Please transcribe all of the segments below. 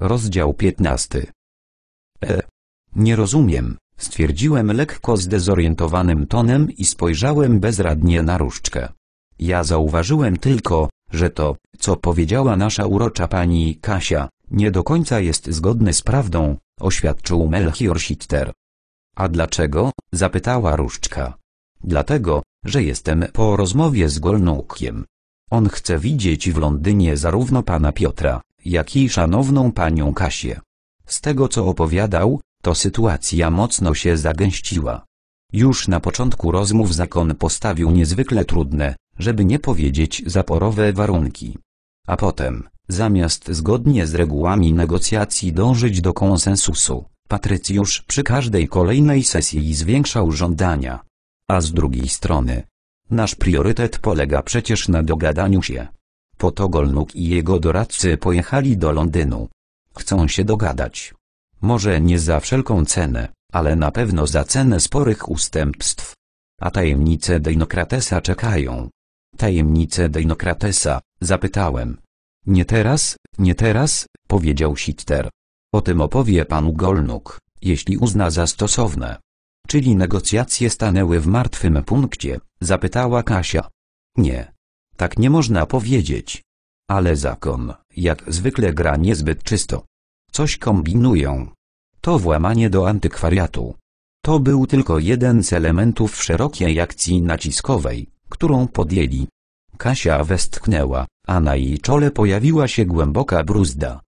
Rozdział 15. E. Nie rozumiem, stwierdziłem lekko zdezorientowanym tonem i spojrzałem bezradnie na różdżkę. Ja zauważyłem tylko, że to, co powiedziała nasza urocza pani Kasia, nie do końca jest zgodne z prawdą, oświadczył Melchior Sitter. A dlaczego? zapytała różdżka. Dlatego, że jestem po rozmowie z Golnukiem. On chce widzieć w Londynie zarówno pana Piotra, jak i szanowną panią Kasię. Z tego co opowiadał, to sytuacja mocno się zagęściła. Już na początku rozmów zakon postawił niezwykle trudne, żeby nie powiedzieć zaporowe warunki. A potem, zamiast zgodnie z regułami negocjacji dążyć do konsensusu, Patrycjusz przy każdej kolejnej sesji zwiększał żądania. A z drugiej strony, nasz priorytet polega przecież na dogadaniu się. Po to Golnuk i jego doradcy pojechali do Londynu. Chcą się dogadać. Może nie za wszelką cenę, ale na pewno za cenę sporych ustępstw. A tajemnice Deinokratesa czekają. Tajemnice Deinokratesa, zapytałem. Nie teraz, nie teraz, powiedział Sitter. O tym opowie panu Golnuk, jeśli uzna za stosowne. Czyli negocjacje stanęły w martwym punkcie, zapytała Kasia. Nie, tak nie można powiedzieć. Ale zakon, jak zwykle gra niezbyt czysto. Coś kombinują. To włamanie do antykwariatu. To był tylko jeden z elementów szerokiej akcji naciskowej, którą podjęli. Kasia westchnęła, a na jej czole pojawiła się głęboka bruzda.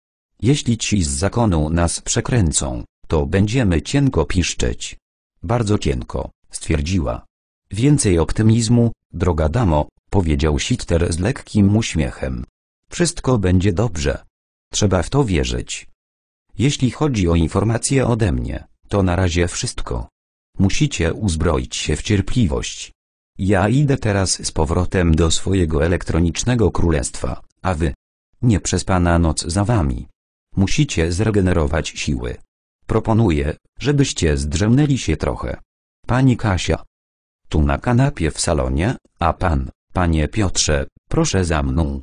Jeśli ci z zakonu nas przekręcą, to będziemy cienko piszczeć. Bardzo cienko, stwierdziła. Więcej optymizmu, droga damo, powiedział Sitter z lekkim uśmiechem. Wszystko będzie dobrze. Trzeba w to wierzyć. Jeśli chodzi o informacje ode mnie, to na razie wszystko. Musicie uzbroić się w cierpliwość. Ja idę teraz z powrotem do swojego elektronicznego królestwa, a wy? Nie przez pana noc za wami. Musicie zregenerować siły. Proponuję, żebyście zdrzemnęli się trochę. Pani Kasia. Tu na kanapie w salonie, a pan? Panie Piotrze, proszę za mną.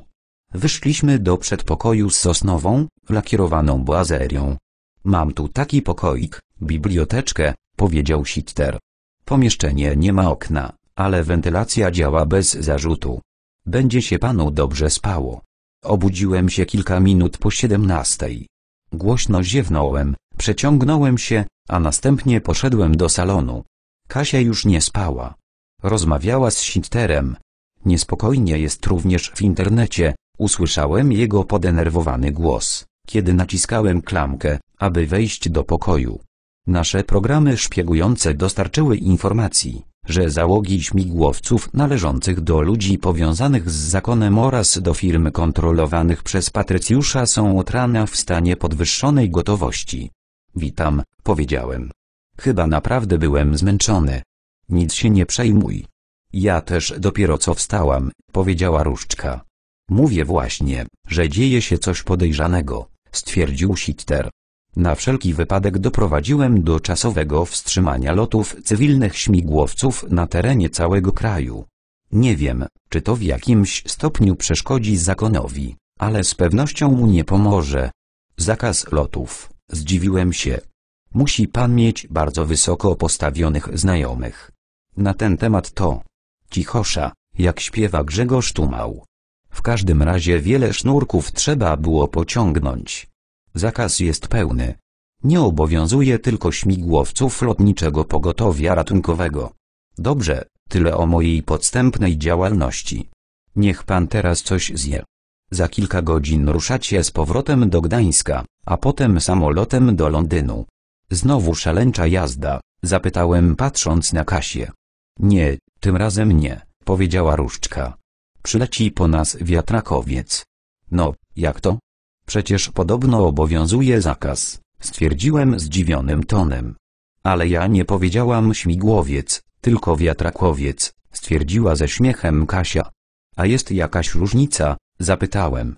Wyszliśmy do przedpokoju z sosnową, lakierowaną błazerią. Mam tu taki pokoik, biblioteczkę, powiedział Sitter. Pomieszczenie nie ma okna, ale wentylacja działa bez zarzutu. Będzie się panu dobrze spało. Obudziłem się kilka minut po siedemnastej. Głośno ziewnąłem, przeciągnąłem się, a następnie poszedłem do salonu. Kasia już nie spała. Rozmawiała z Sitterem, Niespokojnie jest również w internecie, usłyszałem jego podenerwowany głos, kiedy naciskałem klamkę, aby wejść do pokoju. Nasze programy szpiegujące dostarczyły informacji, że załogi śmigłowców należących do ludzi powiązanych z zakonem oraz do firm kontrolowanych przez Patrycjusza są od rana w stanie podwyższonej gotowości. Witam, powiedziałem. Chyba naprawdę byłem zmęczony. Nic się nie przejmuj. Ja też dopiero co wstałam, powiedziała różdżka. Mówię właśnie, że dzieje się coś podejrzanego, stwierdził Sitter. Na wszelki wypadek doprowadziłem do czasowego wstrzymania lotów cywilnych śmigłowców na terenie całego kraju. Nie wiem, czy to w jakimś stopniu przeszkodzi zakonowi, ale z pewnością mu nie pomoże. Zakaz lotów, zdziwiłem się. Musi pan mieć bardzo wysoko postawionych znajomych. Na ten temat to, Cichosza, jak śpiewa Grzegorz Tumał. W każdym razie wiele sznurków trzeba było pociągnąć. Zakaz jest pełny. Nie obowiązuje tylko śmigłowców lotniczego pogotowia ratunkowego. Dobrze, tyle o mojej podstępnej działalności. Niech pan teraz coś zje. Za kilka godzin ruszacie z powrotem do Gdańska, a potem samolotem do Londynu. Znowu szaleńcza jazda, zapytałem patrząc na Kasię. Nie, tym razem nie, powiedziała różdżka. Przyleci po nas wiatrakowiec. No, jak to? Przecież podobno obowiązuje zakaz, stwierdziłem zdziwionym tonem. Ale ja nie powiedziałam śmigłowiec, tylko wiatrakowiec, stwierdziła ze śmiechem Kasia. A jest jakaś różnica? zapytałem.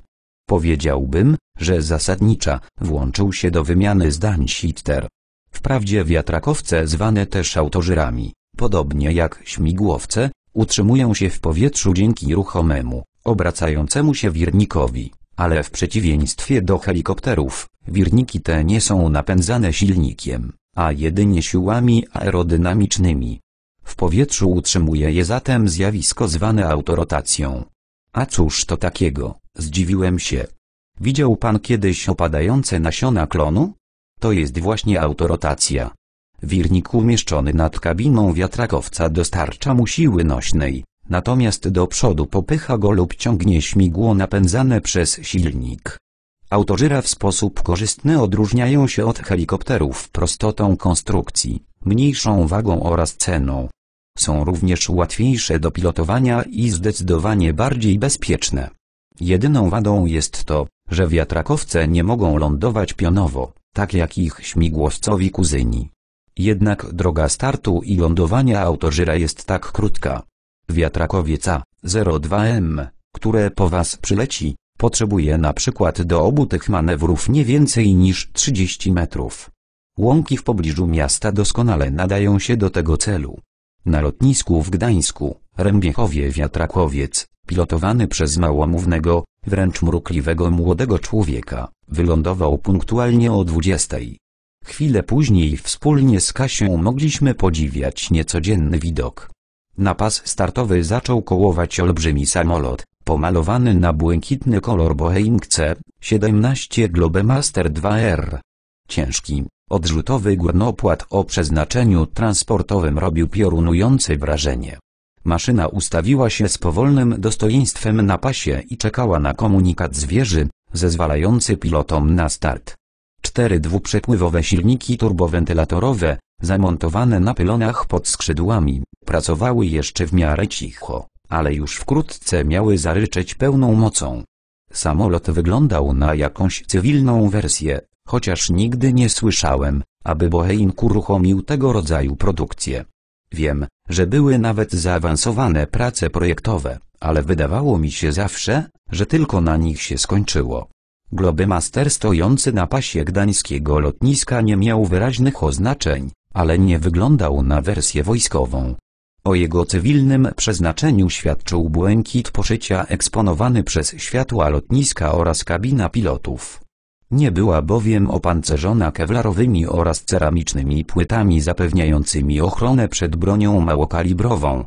Powiedziałbym, że zasadnicza, włączył się do wymiany zdań Sitter. Wprawdzie wiatrakowce zwane też autożyrami podobnie jak śmigłowce, utrzymują się w powietrzu dzięki ruchomemu, obracającemu się wirnikowi, ale w przeciwieństwie do helikopterów, wirniki te nie są napędzane silnikiem, a jedynie siłami aerodynamicznymi. W powietrzu utrzymuje je zatem zjawisko zwane autorotacją. A cóż to takiego, zdziwiłem się. Widział pan kiedyś opadające nasiona klonu? To jest właśnie autorotacja. Wirnik umieszczony nad kabiną wiatrakowca dostarcza mu siły nośnej, natomiast do przodu popycha go lub ciągnie śmigło napędzane przez silnik. Autożyra w sposób korzystny odróżniają się od helikopterów prostotą konstrukcji, mniejszą wagą oraz ceną. Są również łatwiejsze do pilotowania i zdecydowanie bardziej bezpieczne. Jedyną wadą jest to, że wiatrakowce nie mogą lądować pionowo, tak jak ich śmigłowcowi kuzyni. Jednak droga startu i lądowania autożyra jest tak krótka. Wiatrakowieca 02M, które po Was przyleci, potrzebuje na przykład do obu tych manewrów nie więcej niż 30 metrów. Łąki w pobliżu miasta doskonale nadają się do tego celu. Na lotnisku w Gdańsku, Rębiechowie wiatrakowiec, pilotowany przez małomównego, wręcz mrukliwego młodego człowieka, wylądował punktualnie o 20. Chwilę później wspólnie z Kasią mogliśmy podziwiać niecodzienny widok. Na pas startowy zaczął kołować olbrzymi samolot, pomalowany na błękitny kolor Boeing C-17 Globemaster 2R. Ciężki, odrzutowy głęopłat o przeznaczeniu transportowym robił piorunujące wrażenie. Maszyna ustawiła się z powolnym dostojeństwem na pasie i czekała na komunikat zwierzy, zezwalający pilotom na start cztery dwuprzepływowe silniki turbowentylatorowe, zamontowane na pylonach pod skrzydłami, pracowały jeszcze w miarę cicho, ale już wkrótce miały zaryczeć pełną mocą. Samolot wyglądał na jakąś cywilną wersję, chociaż nigdy nie słyszałem, aby Boeing uruchomił tego rodzaju produkcję. Wiem, że były nawet zaawansowane prace projektowe, ale wydawało mi się zawsze, że tylko na nich się skończyło. Globemaster stojący na pasie gdańskiego lotniska nie miał wyraźnych oznaczeń, ale nie wyglądał na wersję wojskową. O jego cywilnym przeznaczeniu świadczył błękit poszycia eksponowany przez światła lotniska oraz kabina pilotów. Nie była bowiem opancerzona kewlarowymi oraz ceramicznymi płytami zapewniającymi ochronę przed bronią małokalibrową.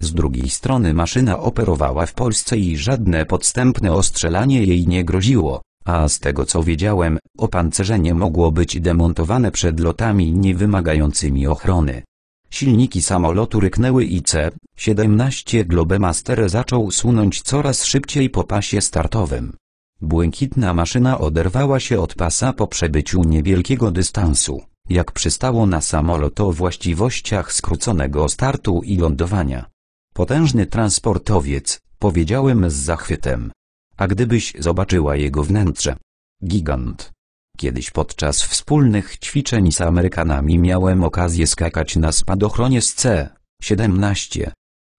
Z drugiej strony maszyna operowała w Polsce i żadne podstępne ostrzelanie jej nie groziło a z tego co wiedziałem, opancerzenie mogło być demontowane przed lotami niewymagającymi ochrony. Silniki samolotu ryknęły i C-17 Globemaster zaczął sunąć coraz szybciej po pasie startowym. Błękitna maszyna oderwała się od pasa po przebyciu niewielkiego dystansu, jak przystało na samolot o właściwościach skróconego startu i lądowania. Potężny transportowiec, powiedziałem z zachwytem. A gdybyś zobaczyła jego wnętrze. Gigant. Kiedyś podczas wspólnych ćwiczeń z Amerykanami miałem okazję skakać na spadochronie z C-17.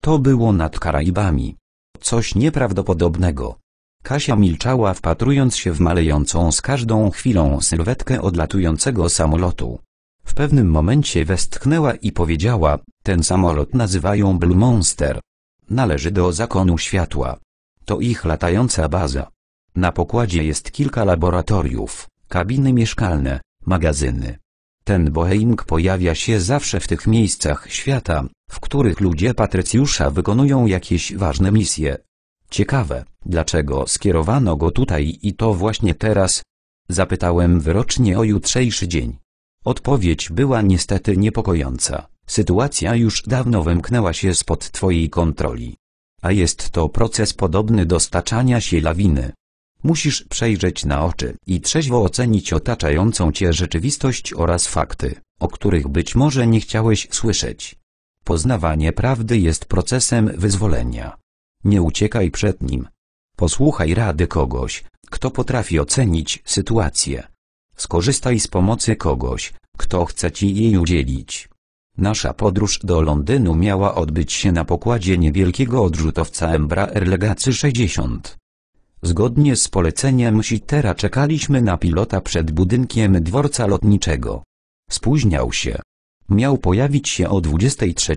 To było nad Karaibami. Coś nieprawdopodobnego. Kasia milczała wpatrując się w malejącą z każdą chwilą sylwetkę odlatującego samolotu. W pewnym momencie westchnęła i powiedziała, ten samolot nazywają Blue Monster. Należy do zakonu światła. To ich latająca baza. Na pokładzie jest kilka laboratoriów, kabiny mieszkalne, magazyny. Ten Boeing pojawia się zawsze w tych miejscach świata, w których ludzie Patrycjusza wykonują jakieś ważne misje. Ciekawe, dlaczego skierowano go tutaj i to właśnie teraz? Zapytałem wyrocznie o jutrzejszy dzień. Odpowiedź była niestety niepokojąca. Sytuacja już dawno wymknęła się spod twojej kontroli a jest to proces podobny do staczania się lawiny. Musisz przejrzeć na oczy i trzeźwo ocenić otaczającą cię rzeczywistość oraz fakty, o których być może nie chciałeś słyszeć. Poznawanie prawdy jest procesem wyzwolenia. Nie uciekaj przed nim. Posłuchaj rady kogoś, kto potrafi ocenić sytuację. Skorzystaj z pomocy kogoś, kto chce ci jej udzielić. Nasza podróż do Londynu miała odbyć się na pokładzie niewielkiego odrzutowca Embraer Legacy 60. Zgodnie z poleceniem Sitera czekaliśmy na pilota przed budynkiem dworca lotniczego. Spóźniał się. Miał pojawić się o 23,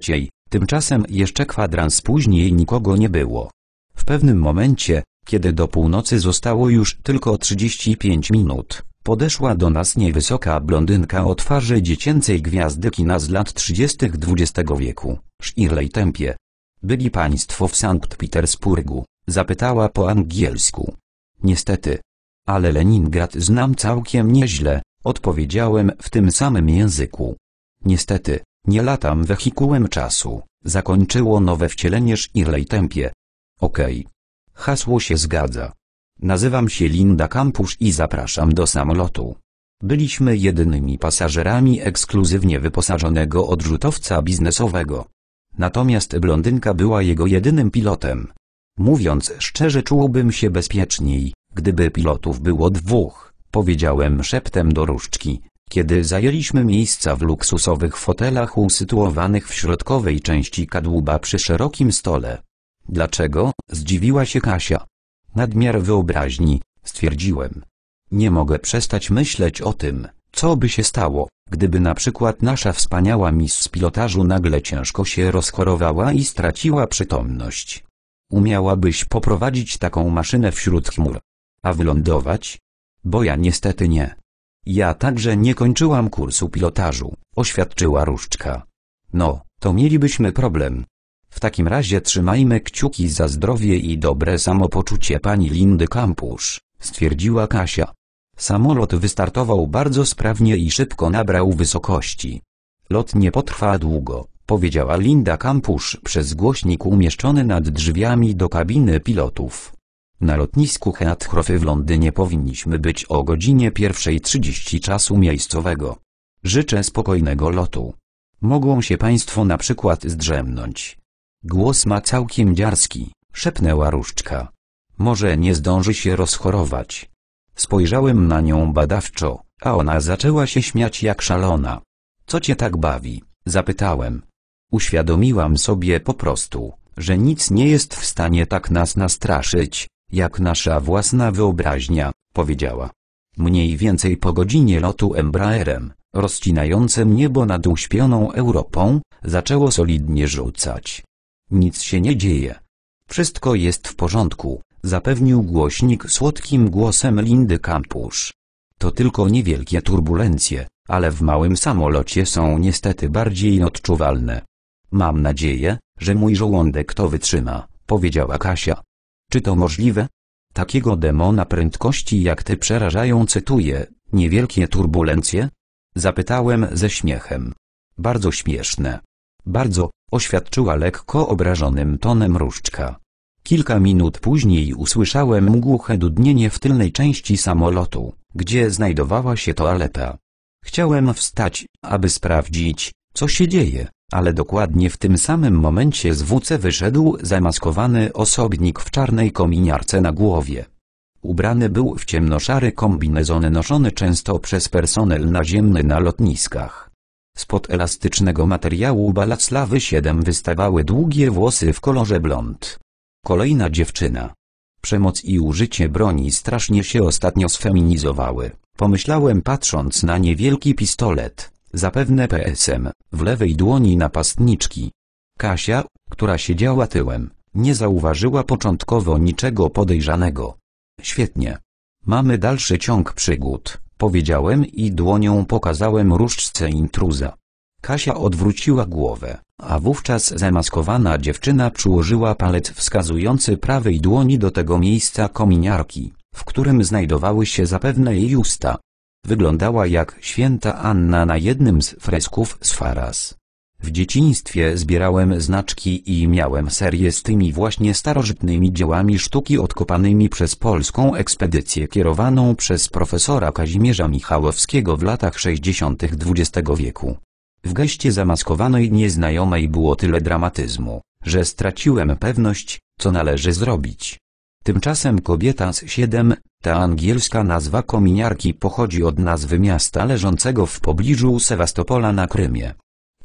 tymczasem jeszcze kwadrans później nikogo nie było. W pewnym momencie, kiedy do północy zostało już tylko 35 minut, podeszła do nas niewysoka blondynka o twarzy dziecięcej gwiazdy kina z lat 30. XX wieku, Shirley Tempie. Byli państwo w Sankt Petersburgu, zapytała po angielsku. Niestety. Ale Leningrad znam całkiem nieźle, odpowiedziałem w tym samym języku. Niestety, nie latam wehikułem czasu, zakończyło nowe wcielenie Shirley Tempie. Okej. Okay. Hasło się zgadza. Nazywam się Linda Kampusz i zapraszam do samolotu. Byliśmy jedynymi pasażerami ekskluzywnie wyposażonego odrzutowca biznesowego. Natomiast blondynka była jego jedynym pilotem. Mówiąc szczerze czułbym się bezpieczniej, gdyby pilotów było dwóch, powiedziałem szeptem do różdżki, kiedy zajęliśmy miejsca w luksusowych fotelach usytuowanych w środkowej części kadłuba przy szerokim stole. Dlaczego? zdziwiła się Kasia. Nadmiar wyobraźni, stwierdziłem. Nie mogę przestać myśleć o tym, co by się stało, gdyby na przykład nasza wspaniała miss pilotażu nagle ciężko się rozchorowała i straciła przytomność. Umiałabyś poprowadzić taką maszynę wśród chmur. A wylądować? Bo ja niestety nie. Ja także nie kończyłam kursu pilotażu, oświadczyła Różczka. No, to mielibyśmy problem, w takim razie trzymajmy kciuki za zdrowie i dobre samopoczucie pani Lindy Kampusz, stwierdziła Kasia. Samolot wystartował bardzo sprawnie i szybko nabrał wysokości. Lot nie potrwa długo, powiedziała Linda Kampusz przez głośnik umieszczony nad drzwiami do kabiny pilotów. Na lotnisku Heathrowy w Londynie powinniśmy być o godzinie 1.30 czasu miejscowego. Życzę spokojnego lotu. Mogą się Państwo na przykład zdrzemnąć, Głos ma całkiem dziarski, szepnęła różdżka. Może nie zdąży się rozchorować. Spojrzałem na nią badawczo, a ona zaczęła się śmiać jak szalona. Co cię tak bawi? Zapytałem. Uświadomiłam sobie po prostu, że nic nie jest w stanie tak nas nastraszyć, jak nasza własna wyobraźnia, powiedziała. Mniej więcej po godzinie lotu Embraerem, rozcinającym niebo nad uśpioną Europą, zaczęło solidnie rzucać. Nic się nie dzieje. Wszystko jest w porządku, zapewnił głośnik słodkim głosem Lindy Kampusz. To tylko niewielkie turbulencje, ale w małym samolocie są niestety bardziej odczuwalne. Mam nadzieję, że mój żołądek to wytrzyma, powiedziała Kasia. Czy to możliwe? Takiego demona prędkości jak ty przerażają cytuję, niewielkie turbulencje? Zapytałem ze śmiechem. Bardzo śmieszne. Bardzo, oświadczyła lekko obrażonym tonem różdżka. Kilka minut później usłyszałem głuche dudnienie w tylnej części samolotu, gdzie znajdowała się toaleta. Chciałem wstać, aby sprawdzić, co się dzieje, ale dokładnie w tym samym momencie z WC wyszedł zamaskowany osobnik w czarnej kominiarce na głowie. Ubrany był w ciemnoszary kombinezon noszony często przez personel naziemny na lotniskach. Spod elastycznego materiału balaclawy 7 wystawały długie włosy w kolorze blond. Kolejna dziewczyna. Przemoc i użycie broni strasznie się ostatnio sfeminizowały. Pomyślałem patrząc na niewielki pistolet, zapewne PSM, w lewej dłoni napastniczki. Kasia, która siedziała tyłem, nie zauważyła początkowo niczego podejrzanego. Świetnie. Mamy dalszy ciąg przygód. Powiedziałem i dłonią pokazałem różdżce intruza. Kasia odwróciła głowę, a wówczas zamaskowana dziewczyna przyłożyła palec wskazujący prawej dłoni do tego miejsca kominiarki, w którym znajdowały się zapewne jej usta. Wyglądała jak święta Anna na jednym z fresków z Faras. W dzieciństwie zbierałem znaczki i miałem serię z tymi właśnie starożytnymi dziełami sztuki odkopanymi przez polską ekspedycję kierowaną przez profesora Kazimierza Michałowskiego w latach 60. XX wieku. W geście zamaskowanej nieznajomej było tyle dramatyzmu, że straciłem pewność, co należy zrobić. Tymczasem kobieta z 7, ta angielska nazwa kominiarki pochodzi od nazwy miasta leżącego w pobliżu Sewastopola na Krymie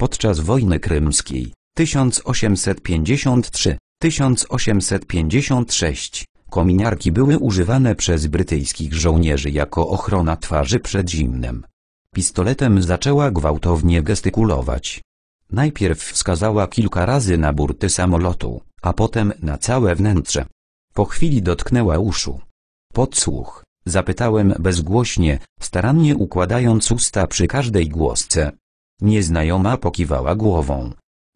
podczas wojny krymskiej 1853-1856 kominiarki były używane przez brytyjskich żołnierzy jako ochrona twarzy przed zimnem. Pistoletem zaczęła gwałtownie gestykulować. Najpierw wskazała kilka razy na burty samolotu, a potem na całe wnętrze. Po chwili dotknęła uszu. Podsłuch, zapytałem bezgłośnie, starannie układając usta przy każdej głosce. Nieznajoma pokiwała głową.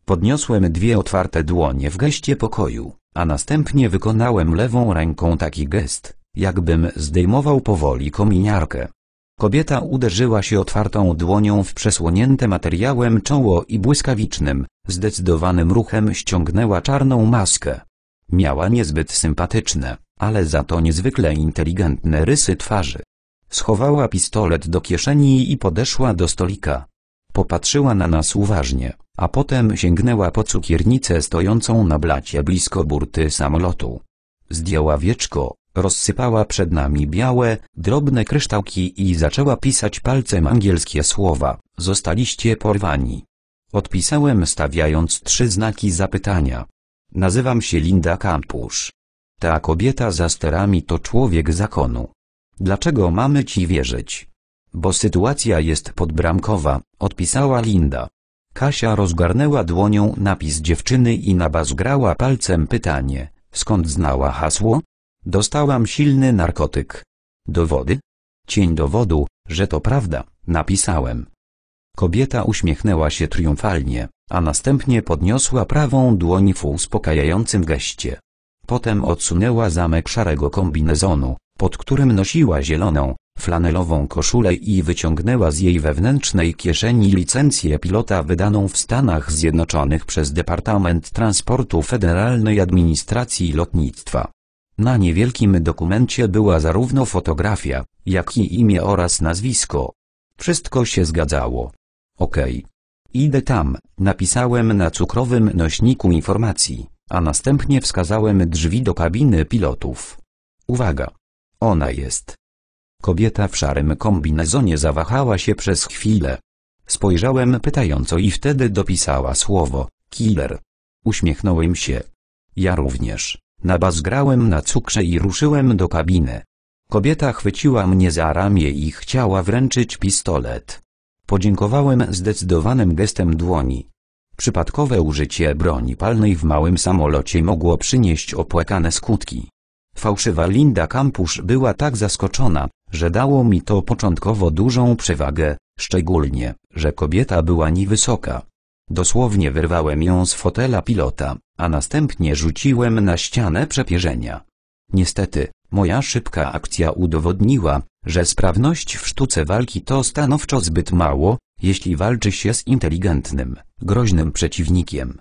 Podniosłem dwie otwarte dłonie w geście pokoju, a następnie wykonałem lewą ręką taki gest, jakbym zdejmował powoli kominiarkę. Kobieta uderzyła się otwartą dłonią w przesłonięte materiałem czoło i błyskawicznym, zdecydowanym ruchem ściągnęła czarną maskę. Miała niezbyt sympatyczne, ale za to niezwykle inteligentne rysy twarzy. Schowała pistolet do kieszeni i podeszła do stolika. Popatrzyła na nas uważnie, a potem sięgnęła po cukiernicę stojącą na blacie blisko burty samolotu. Zdjęła wieczko, rozsypała przed nami białe, drobne kryształki i zaczęła pisać palcem angielskie słowa. Zostaliście porwani. Odpisałem stawiając trzy znaki zapytania. Nazywam się Linda Kampusz. Ta kobieta za sterami to człowiek zakonu. Dlaczego mamy ci wierzyć? bo sytuacja jest podbramkowa, odpisała Linda. Kasia rozgarnęła dłonią napis dziewczyny i nabazgrała palcem pytanie, skąd znała hasło? Dostałam silny narkotyk. Dowody? Cień dowodu, że to prawda, napisałem. Kobieta uśmiechnęła się triumfalnie, a następnie podniosła prawą dłoń w uspokajającym geście. Potem odsunęła zamek szarego kombinezonu, pod którym nosiła zieloną, flanelową koszulę i wyciągnęła z jej wewnętrznej kieszeni licencję pilota wydaną w Stanach Zjednoczonych przez Departament Transportu Federalnej Administracji Lotnictwa. Na niewielkim dokumencie była zarówno fotografia, jak i imię oraz nazwisko. Wszystko się zgadzało. Okej. Okay. Idę tam, napisałem na cukrowym nośniku informacji, a następnie wskazałem drzwi do kabiny pilotów. Uwaga! Ona jest. Kobieta w szarym kombinezonie zawahała się przez chwilę. Spojrzałem pytająco i wtedy dopisała słowo, killer. Uśmiechnąłem się. Ja również, nabazgrałem na cukrze i ruszyłem do kabiny. Kobieta chwyciła mnie za ramię i chciała wręczyć pistolet. Podziękowałem zdecydowanym gestem dłoni. Przypadkowe użycie broni palnej w małym samolocie mogło przynieść opłakane skutki. Fałszywa Linda Kampusz była tak zaskoczona, że dało mi to początkowo dużą przewagę, szczególnie, że kobieta była niewysoka. Dosłownie wyrwałem ją z fotela pilota, a następnie rzuciłem na ścianę przepierzenia. Niestety, moja szybka akcja udowodniła, że sprawność w sztuce walki to stanowczo zbyt mało, jeśli walczy się z inteligentnym, groźnym przeciwnikiem.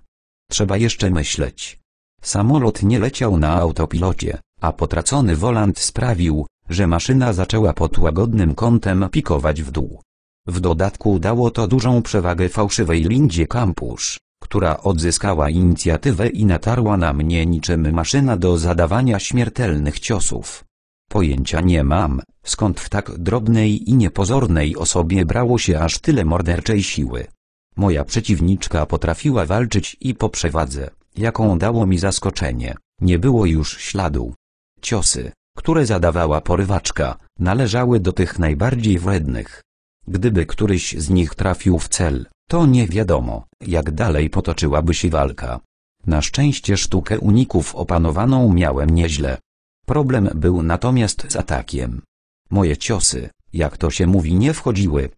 Trzeba jeszcze myśleć. Samolot nie leciał na autopilocie, a potracony wolant sprawił, że maszyna zaczęła pod łagodnym kątem pikować w dół. W dodatku dało to dużą przewagę fałszywej Lindzie Kampusz, która odzyskała inicjatywę i natarła na mnie niczym maszyna do zadawania śmiertelnych ciosów. Pojęcia nie mam, skąd w tak drobnej i niepozornej osobie brało się aż tyle morderczej siły. Moja przeciwniczka potrafiła walczyć i po przewadze, jaką dało mi zaskoczenie, nie było już śladu. Ciosy, które zadawała porywaczka, należały do tych najbardziej wrednych. Gdyby któryś z nich trafił w cel, to nie wiadomo, jak dalej potoczyłaby się walka. Na szczęście sztukę uników opanowaną miałem nieźle. Problem był natomiast z atakiem. Moje ciosy, jak to się mówi, nie wchodziły.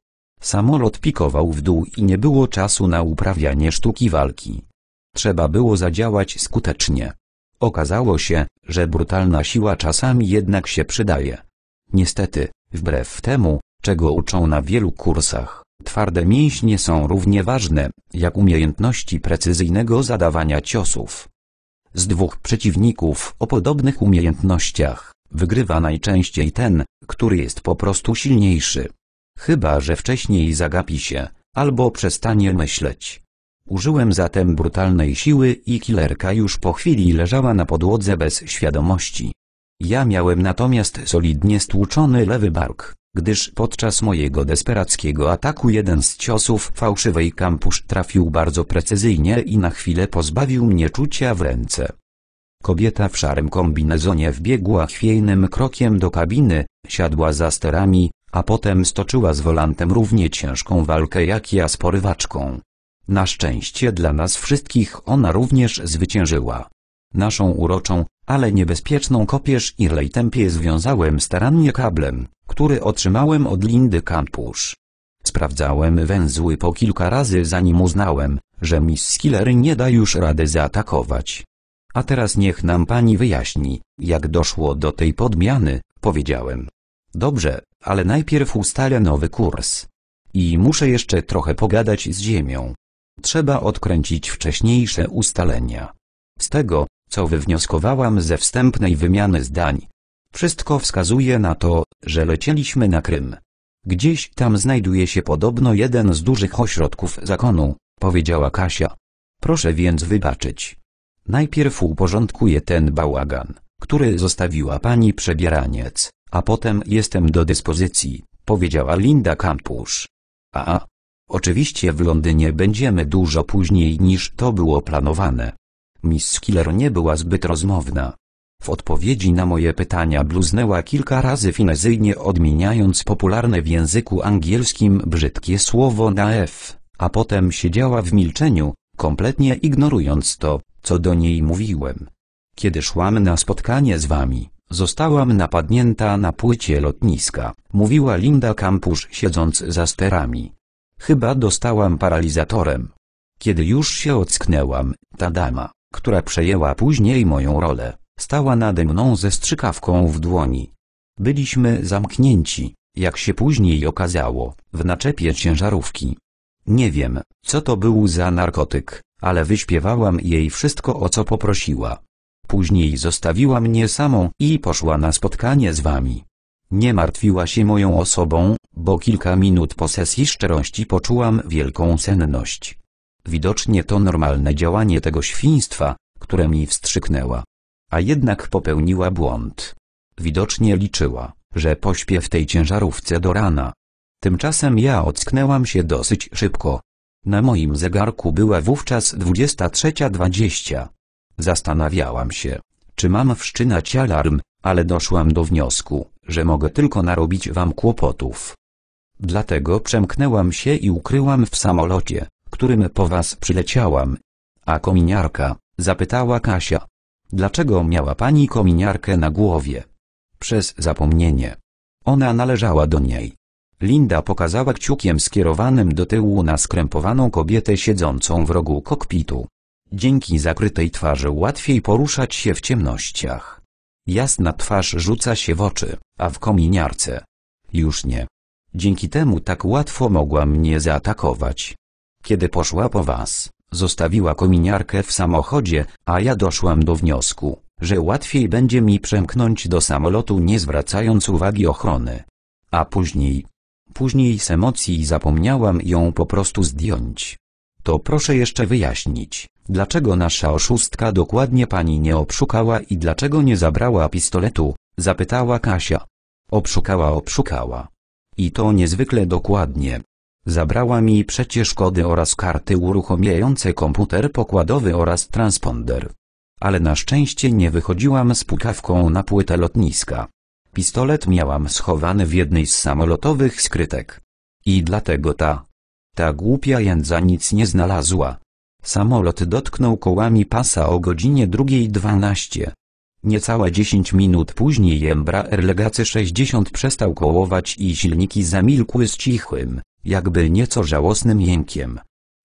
Samolot pikował w dół i nie było czasu na uprawianie sztuki walki. Trzeba było zadziałać skutecznie. Okazało się, że brutalna siła czasami jednak się przydaje. Niestety, wbrew temu, czego uczą na wielu kursach, twarde mięśnie są równie ważne, jak umiejętności precyzyjnego zadawania ciosów. Z dwóch przeciwników o podobnych umiejętnościach, wygrywa najczęściej ten, który jest po prostu silniejszy. Chyba, że wcześniej zagapi się, albo przestanie myśleć. Użyłem zatem brutalnej siły i killerka już po chwili leżała na podłodze bez świadomości. Ja miałem natomiast solidnie stłuczony lewy bark, gdyż podczas mojego desperackiego ataku jeden z ciosów fałszywej kampusz trafił bardzo precyzyjnie i na chwilę pozbawił mnie czucia w ręce. Kobieta w szarym kombinezonie wbiegła chwiejnym krokiem do kabiny, siadła za sterami, a potem stoczyła z wolantem równie ciężką walkę jak ja z porywaczką, na szczęście dla nas wszystkich ona również zwyciężyła. Naszą uroczą, ale niebezpieczną kopierz i rejtempie związałem starannie kablem, który otrzymałem od Lindy Kampusz. Sprawdzałem węzły po kilka razy zanim uznałem, że Miss Skillery nie da już rady zaatakować. A teraz niech nam pani wyjaśni, jak doszło do tej podmiany, powiedziałem. Dobrze, ale najpierw ustalę nowy kurs. I muszę jeszcze trochę pogadać z ziemią. Trzeba odkręcić wcześniejsze ustalenia. Z tego, co wywnioskowałam ze wstępnej wymiany zdań, wszystko wskazuje na to, że lecieliśmy na Krym. Gdzieś tam znajduje się podobno jeden z dużych ośrodków zakonu, powiedziała Kasia. Proszę więc wybaczyć. Najpierw uporządkuję ten bałagan, który zostawiła pani przebieraniec, a potem jestem do dyspozycji, powiedziała Linda Kampusz. A, Oczywiście w Londynie będziemy dużo później niż to było planowane. Miss Killer nie była zbyt rozmowna. W odpowiedzi na moje pytania bluznęła kilka razy finezyjnie odmieniając popularne w języku angielskim brzydkie słowo na F, a potem siedziała w milczeniu, kompletnie ignorując to, co do niej mówiłem. Kiedy szłam na spotkanie z wami, zostałam napadnięta na płycie lotniska, mówiła Linda Kampusz siedząc za sterami. Chyba dostałam paralizatorem. Kiedy już się ocknęłam, ta dama, która przejęła później moją rolę, stała nade mną ze strzykawką w dłoni. Byliśmy zamknięci, jak się później okazało, w naczepie ciężarówki. Nie wiem, co to był za narkotyk, ale wyśpiewałam jej wszystko o co poprosiła. Później zostawiła mnie samą i poszła na spotkanie z wami. Nie martwiła się moją osobą, bo kilka minut po sesji szczerości poczułam wielką senność. Widocznie to normalne działanie tego świństwa, które mi wstrzyknęła. A jednak popełniła błąd. Widocznie liczyła, że pośpię w tej ciężarówce do rana. Tymczasem ja ocknęłam się dosyć szybko. Na moim zegarku była wówczas 23.20. Zastanawiałam się, czy mam wszczynać alarm, ale doszłam do wniosku, że mogę tylko narobić wam kłopotów. Dlatego przemknęłam się i ukryłam w samolocie, którym po was przyleciałam. A kominiarka, zapytała Kasia. Dlaczego miała pani kominiarkę na głowie? Przez zapomnienie. Ona należała do niej. Linda pokazała kciukiem skierowanym do tyłu na skrępowaną kobietę siedzącą w rogu kokpitu. Dzięki zakrytej twarzy łatwiej poruszać się w ciemnościach. Jasna twarz rzuca się w oczy, a w kominiarce. Już nie. Dzięki temu tak łatwo mogła mnie zaatakować. Kiedy poszła po was, zostawiła kominiarkę w samochodzie, a ja doszłam do wniosku, że łatwiej będzie mi przemknąć do samolotu nie zwracając uwagi ochrony. A później... Później z emocji zapomniałam ją po prostu zdjąć to proszę jeszcze wyjaśnić, dlaczego nasza oszustka dokładnie pani nie obszukała i dlaczego nie zabrała pistoletu, zapytała Kasia. Obszukała, obszukała. I to niezwykle dokładnie. Zabrała mi przecież kody oraz karty uruchamiające komputer pokładowy oraz transponder. Ale na szczęście nie wychodziłam z pukawką na płytę lotniska. Pistolet miałam schowany w jednej z samolotowych skrytek. I dlatego ta ta głupia jędza nic nie znalazła. Samolot dotknął kołami pasa o godzinie 2.12. Niecałe 10 minut później Embraer Legacy 60 przestał kołować i silniki zamilkły z cichym, jakby nieco żałosnym jękiem.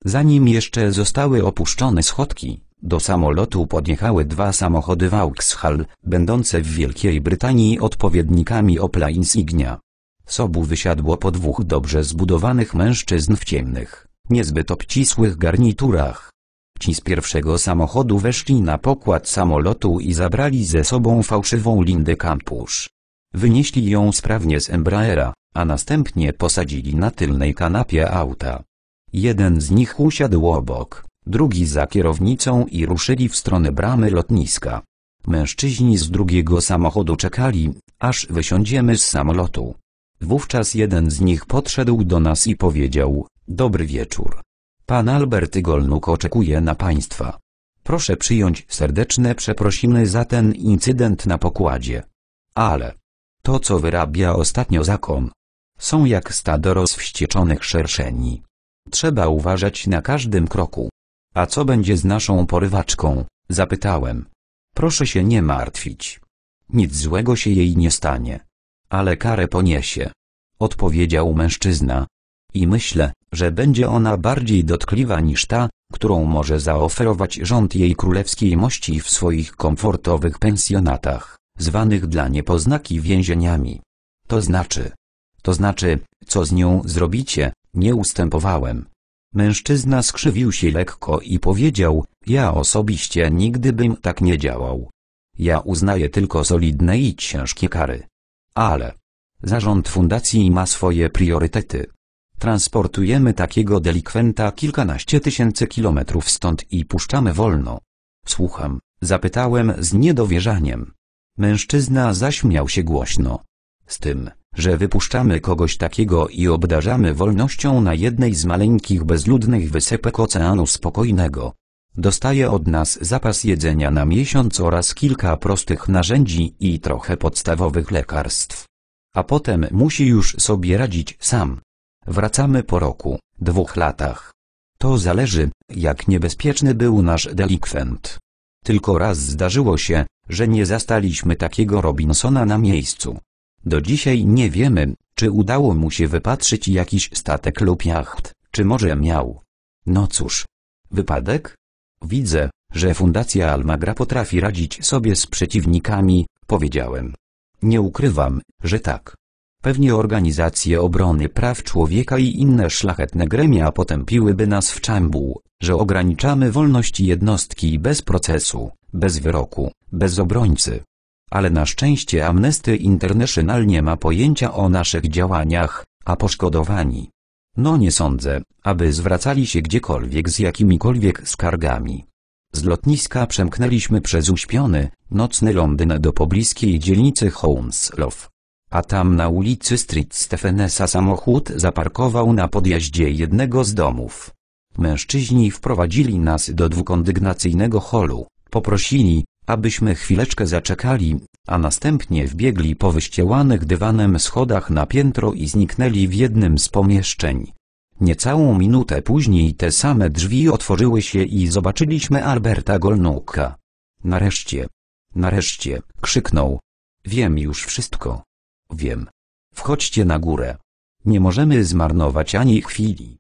Zanim jeszcze zostały opuszczone schodki, do samolotu podjechały dwa samochody Vauxhall, będące w Wielkiej Brytanii odpowiednikami Opla Insignia. Z obu wysiadło po dwóch dobrze zbudowanych mężczyzn w ciemnych, niezbyt obcisłych garniturach. Ci z pierwszego samochodu weszli na pokład samolotu i zabrali ze sobą fałszywą Lindę Kampusz. Wynieśli ją sprawnie z Embraera, a następnie posadzili na tylnej kanapie auta. Jeden z nich usiadł obok, drugi za kierownicą i ruszyli w stronę bramy lotniska. Mężczyźni z drugiego samochodu czekali, aż wysiądziemy z samolotu. Wówczas jeden z nich podszedł do nas i powiedział, dobry wieczór. Pan Albert Golnuk oczekuje na Państwa. Proszę przyjąć serdeczne przeprosiny za ten incydent na pokładzie. Ale to co wyrabia ostatnio zakon. Są jak stado rozwścieczonych szerszeni. Trzeba uważać na każdym kroku. A co będzie z naszą porywaczką? Zapytałem. Proszę się nie martwić. Nic złego się jej nie stanie ale karę poniesie. Odpowiedział mężczyzna. I myślę, że będzie ona bardziej dotkliwa niż ta, którą może zaoferować rząd jej królewskiej mości w swoich komfortowych pensjonatach, zwanych dla niepoznaki więzieniami. To znaczy, to znaczy, co z nią zrobicie, nie ustępowałem. Mężczyzna skrzywił się lekko i powiedział, ja osobiście nigdy bym tak nie działał. Ja uznaję tylko solidne i ciężkie kary. Ale zarząd fundacji ma swoje priorytety. Transportujemy takiego delikwenta kilkanaście tysięcy kilometrów stąd i puszczamy wolno. Słucham, zapytałem z niedowierzaniem. Mężczyzna zaśmiał się głośno. Z tym, że wypuszczamy kogoś takiego i obdarzamy wolnością na jednej z maleńkich bezludnych wysepek Oceanu Spokojnego. Dostaje od nas zapas jedzenia na miesiąc oraz kilka prostych narzędzi i trochę podstawowych lekarstw. A potem musi już sobie radzić sam. Wracamy po roku, dwóch latach. To zależy, jak niebezpieczny był nasz delikwent. Tylko raz zdarzyło się, że nie zastaliśmy takiego Robinsona na miejscu. Do dzisiaj nie wiemy, czy udało mu się wypatrzyć jakiś statek lub jacht, czy może miał. No cóż. Wypadek? Widzę, że Fundacja Almagra potrafi radzić sobie z przeciwnikami, powiedziałem. Nie ukrywam, że tak. Pewnie organizacje obrony praw człowieka i inne szlachetne gremia potępiłyby nas w czambuł, że ograniczamy wolności jednostki bez procesu, bez wyroku, bez obrońcy. Ale na szczęście Amnesty International nie ma pojęcia o naszych działaniach, a poszkodowani, no nie sądzę, aby zwracali się gdziekolwiek z jakimikolwiek skargami. Z lotniska przemknęliśmy przez uśpiony, nocny Londyn do pobliskiej dzielnicy Love. A tam na ulicy Street Stephenesa samochód zaparkował na podjaździe jednego z domów. Mężczyźni wprowadzili nas do dwukondygnacyjnego holu, poprosili, abyśmy chwileczkę zaczekali, a następnie wbiegli po wyścielanych dywanem schodach na piętro i zniknęli w jednym z pomieszczeń. Niecałą minutę później te same drzwi otworzyły się i zobaczyliśmy Alberta Golnuka. Nareszcie. Nareszcie, krzyknął. Wiem już wszystko. Wiem. Wchodźcie na górę. Nie możemy zmarnować ani chwili.